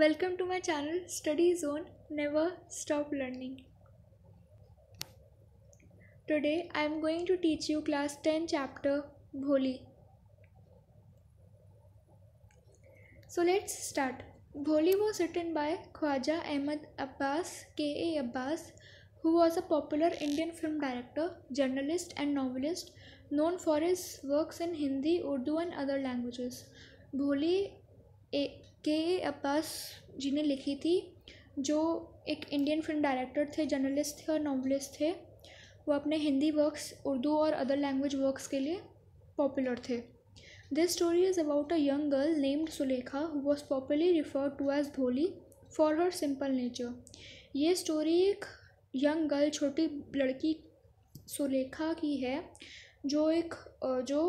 Welcome to my channel Study Zone Never Stop Learning. Today I am going to teach you class 10 chapter Bholi. So let's start. Bholi was written by Khwaja Ahmed Abbas K.A. Abbas who was a popular Indian film director, journalist and novelist known for his works in Hindi, Urdu and other languages. Bholi के अब्बास जी ने लिखी थी जो एक Indian film director थे journalist थे और novelist थे वो अपने हिंदी वर्क्स उर्दू और अदर लैंग्वेज वर्क्स के लिए पॉपुलर थे this story is about a young girl named Sulekha who was popularly refer to as Bholi for her simple nature ये स्टोरी एक यंग गर्ल छोटी लड़की सुलेखा की है जो एक जो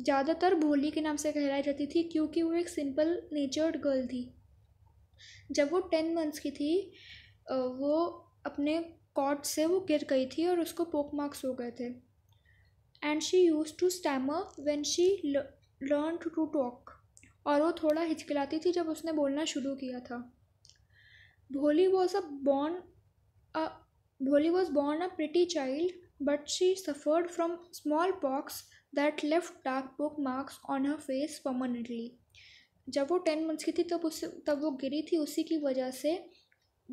ज़्यादातर भोली के नाम से कहलाई जाती थी क्योंकि वो एक सिंपल नेचर्ड गर्ल थी जब वो टेन मंथ्स की थी वो अपने कॉट से वो गिर गई थी और उसको पोक मार्क्स हो गए थे and she use to stammer when she learn to talk और वो थोड़ा हिचकिलाती थी जब उसने बोलना शुरू किया था Bholi was a born Bholi was born a pretty child but she suffered from small pox that left dark pock marks on her face permanently जब वो टेन मंथ्स की थी तब उस तब वो गिरी थी उसी की वजह से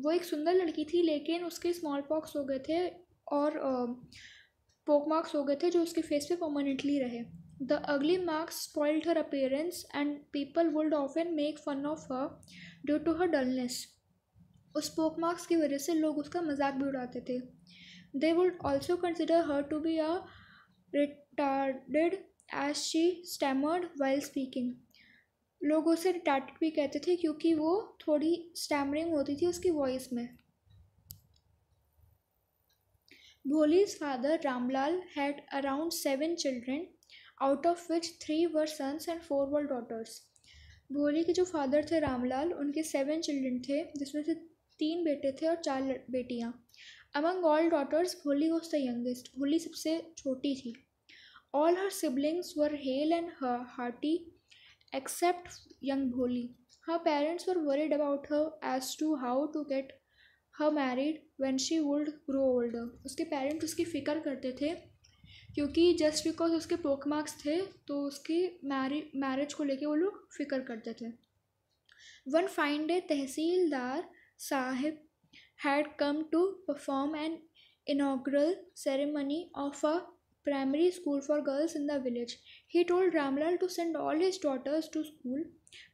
वो एक सुंदर लड़की थी लेकिन उसके स्मॉल पॉक्स हो गए थे और पोक मार्क्स हो गए थे जो उसके फेस पे परमानेंटली रहे the ugly marks spoiled her appearance and people would often make fun of her due to her dullness उस पोक मार्क्स की वजह से लोग उसका मजाक भी उड़ाते थे they would also consider her to be a retarded as she stammered while speaking लोग उसे रिटार्टेड भी कहते थे क्योंकि वो थोड़ी स्टैमरिंग होती थी उसकी वॉइस में Bholi's father Ramlal had around seven children out of which three were sons and four were daughters Bholi के जो फादर थे रामलाल उनके सेवन चिल्ड्रेन थे जिसमें से तीन बेटे थे और चार बेटियाँ among all daughters Holi was the youngest Holi सबसे छोटी थी all her siblings were hale and her hearty except young Bholi her parents were worried about her age to how to get her married when she would grow old उसके parents उसकी फिक्र करते थे क्योंकि just because उसके पोक marks थे तो उसकी मैरि मैरिज को लेकर वो लोग फिक्र करते थे one find a tehsildar sahib had come to perform an inaugural ceremony of a primary school for girls in the village. He told Ramlal to send all his daughters to school.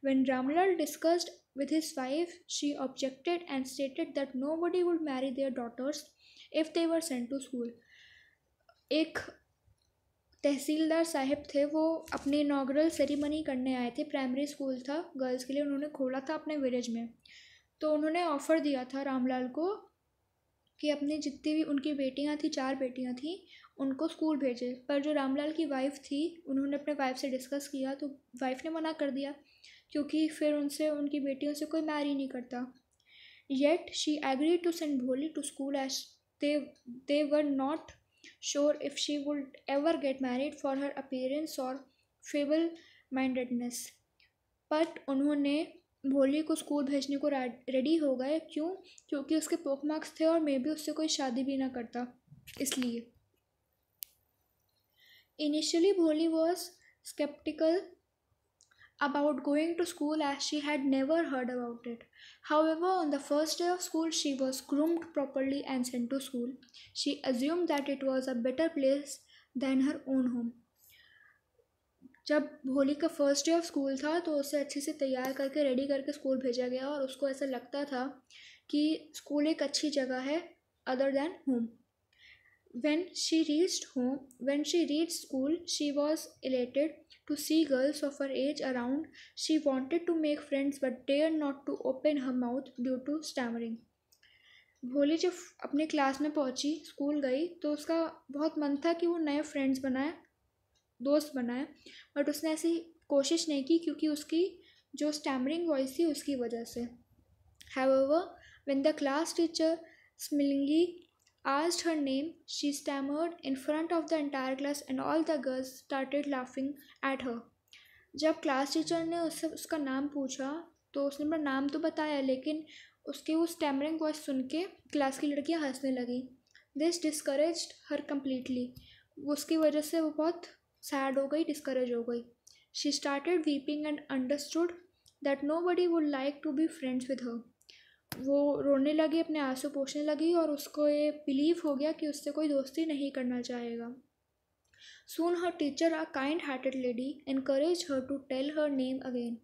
When Ramlal discussed with his wife, she objected and stated that nobody would marry their daughters if they were sent to school. एक तहसीलदार साहब थे वो अपने inaugural ceremony करने आए थे primary school था girls के लिए उन्होंने खोला था अपने विलेज में तो उन्होंने ऑफ़र दिया था रामलाल को कि अपनी जितनी भी उनकी बेटियां थी चार बेटियां थी उनको स्कूल भेजे पर जो रामलाल की वाइफ़ थी उन्होंने अपने वाइफ से डिस्कस किया तो वाइफ ने मना कर दिया क्योंकि फिर उनसे उनकी बेटियों से कोई मैरी नहीं करता yet she agree to send Bholi to school as they they were not sure if she would ever get married for her appearance और फेबल माइंडेडनेस बट उन्होंने भोली को स्कूल भेजने को रेडी हो गए क्यों क्योंकि उसके पोक मार्क्स थे और मे भी उससे कोई शादी भी ना करता इसलिए initially Bholi was sceptical about going to school as she had never heard about it however on the first day of school she was groomed properly and sent to school she assume that it was a better place than her own home जब होली का first day of school था तो उसे अच्छे से तैयार करके ready करके स्कूल भेजा गया और उसको ऐसा लगता था कि स्कूल एक अच्छी जगह है other than home when she reached home when she reach school she was elated to see girls of her age around she wanted to make friends but dare not to open her mouth due to stammering Bholi जब अपने class में पहुंची school गई तो उसका बहुत मन था कि वो नए फ्रेंड्स बनाए दोस्त बनाया बट उसने ऐसी कोशिश नहीं की क्योंकि उसकी जो स्टैमरिंग वॉइस थी उसकी वजह से however when the class teacher smilingly asked her name she stammered in front of the entire class and all the girls started laughing at her जब क्लास टीचर ने उससे उसका नाम पूछा तो उसने अपना नाम तो बताया लेकिन उसके वो स्टैमरिंग वॉइस सुन के क्लास की लड़कियाँ हंसने लगी दिस डिस्करेज हर कम्प्लीटली उसकी वजह से वो बहुत सैड हो गई डिस्करेज हो गई she started weeping and understood that nobody would like to be friends with her वो रोने लगी अपने आंसू पोछने लगी और उसको ये बिलीव हो गया कि उससे कोई दोस्ती नहीं करना चाहेगा soon her teacher a kind hearted lady encourage her to tell her name again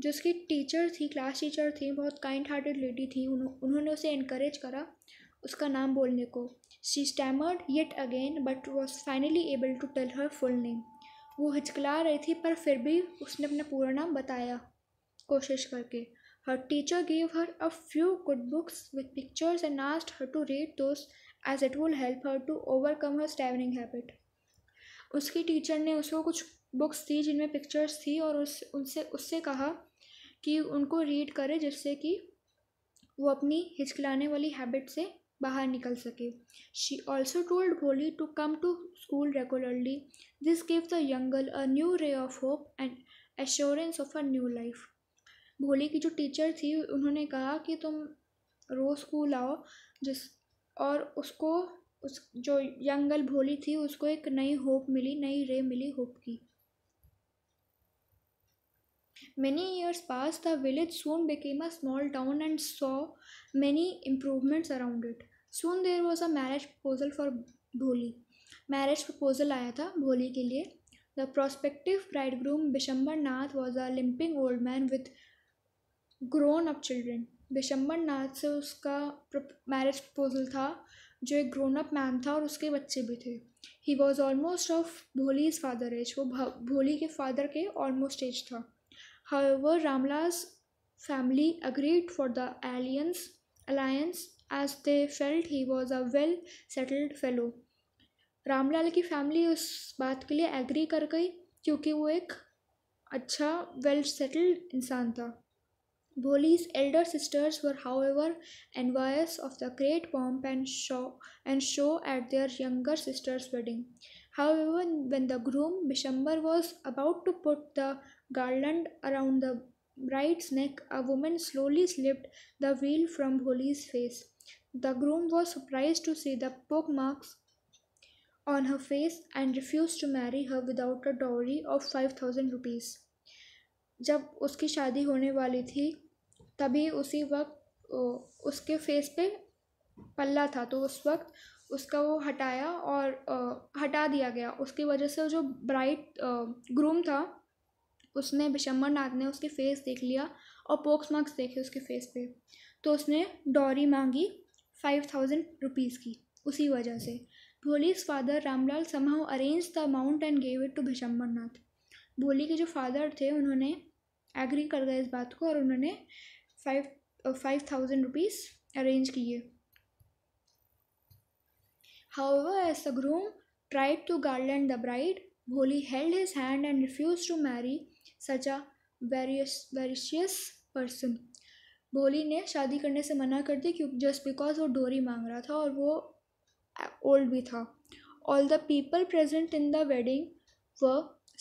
जो उसकी टीचर थी क्लास टीचर थी बहुत काइंड हार्टेड लेडी थी उन्होंने उसे इनक्रेज करा उसका नाम बोलने को she stammered yet again but was finally able to tell her full name वो हिचकला रही थी पर फिर भी उसने अपना पूरा नाम बताया कोशिश करके her teacher gave her a few good books with pictures and asked her to read those as it will help her to overcome her stammering habit उसकी टीचर ने उसको कुछ बुक्स दी जिनमें पिक्चर्स थी और उस उनसे उससे कहा कि उनको रीड करे जिससे कि वो अपनी हिचकलाने वाली हैबिट से बाहर निकल सके she also told Bholi to come to school regularly this give the young girl a new ray of hope and assurance of a new life Bholi की जो टीचर थी उन्होंने कहा कि तुम रोज़ स्कूल आओ जिस और उसको उस जो यंग गर्ल भोली थी उसको एक नई होप मिली नई रे मिली होप की Many years passed, the village soon became a small town and saw many improvements around it. Soon there was a marriage proposal for Bholi marriage proposal आया था भोली के लिए the prospective bridegroom Bishambar Nath was a limping old man with grown up children Bishambar Nath से उसका marriage proposal था जो एक grown up man था और उसके बच्चे भी थे he was almost of Bholi is father age वो भोली के फादर के ऑलमोस्ट एज था However, Ramla's family agreed for the alliance, alliance as they felt he was a well settled fellow. Ramlal family family उस बात के लिए एग्री कर गई क्योंकि वो एक Boli's elder sisters were, however, envious of the great pomp and show, and show at their younger sister's wedding. However, when the groom Bishamber was about to put the garland around the bride's neck, a woman slowly slipped the veil from Holi's face. The groom was surprised to see the pock marks on her face and refused to marry her without a dowry of 5000 rupees rupees जब उसकी शादी होने वाली थी तभी उसी वक्त उसके फेस पे पल्ला था तो उस वक्त उसका वो हटाया और आ, हटा दिया गया उसकी वजह से जो ब्राइट ग्रूम था उसने विशंबर नाथ ने उसके फेस देख लिया और पोक्स मार्क्स देखे उसके फेस पे तो उसने डॉरी मांगी फाइव थाउजेंड रुपीज़ की उसी वजह से भोली फादर रामलाल समाह arrange the amount and gave it to Bishambar Nath Bholi के जो फादर थे उन्होंने एग्री कर गए इस बात को और उन्होंने five five thousand rupees arrange किए as the groom tried to guard and the bride Bholi held his hand and refuse to marry such various avaricious person Bholi ने शादी करने से मना कर दी क्योंकि जस्ट बिकॉज वो डोरी मांग रहा था और वो ओल्ड भी था all the people present in the wedding were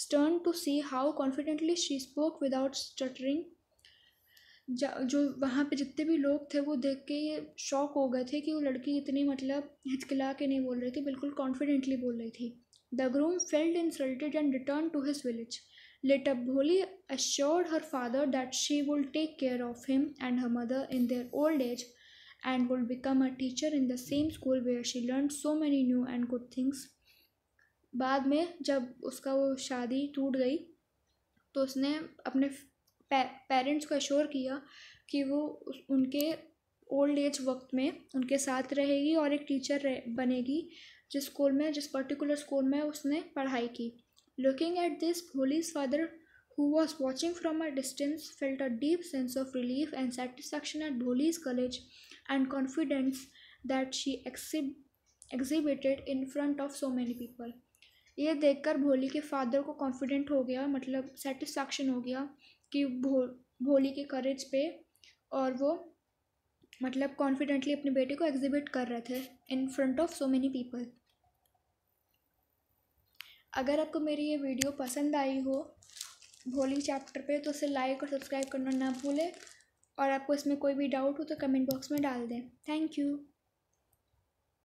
stern to see how confidently she spoke without stuttering जो वहाँ पे जितने भी लोग थे वो देख के ये शॉक हो गए थे कि वो लड़की इतनी मतलब हिचकिला के नहीं बोल रही थी बिल्कुल कॉन्फिडेंटली बोल रही थी the groom felt insulted and return to his village later Bholi assure her father that she will take care of him and her mother in their old age and will become a teacher in the same school where she learn so many new and good things बाद में जब उसका वो शादी टूट गई तो उसने अपने पेरेंट्स को अश्योर किया कि वो उनके ओल्ड एज वक्त में उनके साथ रहेगी और एक टीचर रहे, बनेगी जिस स्कूल में जिस पर्टिकुलर स्कूल में उसने पढ़ाई की Looking at this, Bholi's father, who was watching from a distance, felt a deep sense of relief and satisfaction at Bholi's courage and confidence that she exhi- exhibited in front of so many people. ये देखकर भोली के father को confident हो गया मतलब satisfaction हो गया कि भो भोली के करेज पे और वो मतलब कॉन्फिडेंटली अपने बेटे को एग्जिबिट कर रहे थे in front of so many people अगर आपको मेरी ये वीडियो पसंद आई हो भोली चैप्टर पे तो उसे लाइक और सब्सक्राइब करना ना भूलें और आपको इसमें कोई भी डाउट हो तो कमेंट बॉक्स में डाल दें थैंक यू